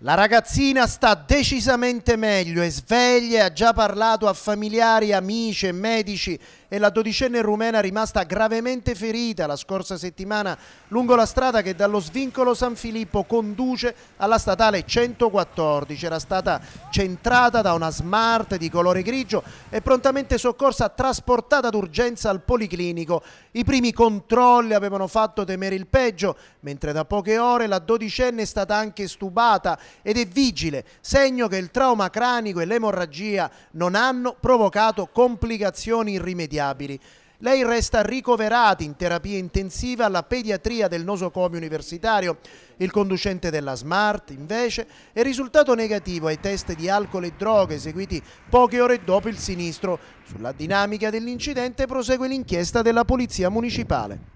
La ragazzina sta decisamente meglio, è sveglia, ha già parlato a familiari, amici e medici e la dodicenne rumena rimasta gravemente ferita la scorsa settimana lungo la strada che dallo svincolo San Filippo conduce alla statale 114. Era stata centrata da una smart di colore grigio e prontamente soccorsa trasportata d'urgenza al policlinico. I primi controlli avevano fatto temere il peggio, mentre da poche ore la dodicenne è stata anche stubata ed è vigile, segno che il trauma cranico e l'emorragia non hanno provocato complicazioni irrimediabili. Lei resta ricoverata in terapia intensiva alla pediatria del nosocomio universitario. Il conducente della Smart, invece, è risultato negativo ai test di alcol e droga eseguiti poche ore dopo il sinistro. Sulla dinamica dell'incidente prosegue l'inchiesta della Polizia Municipale.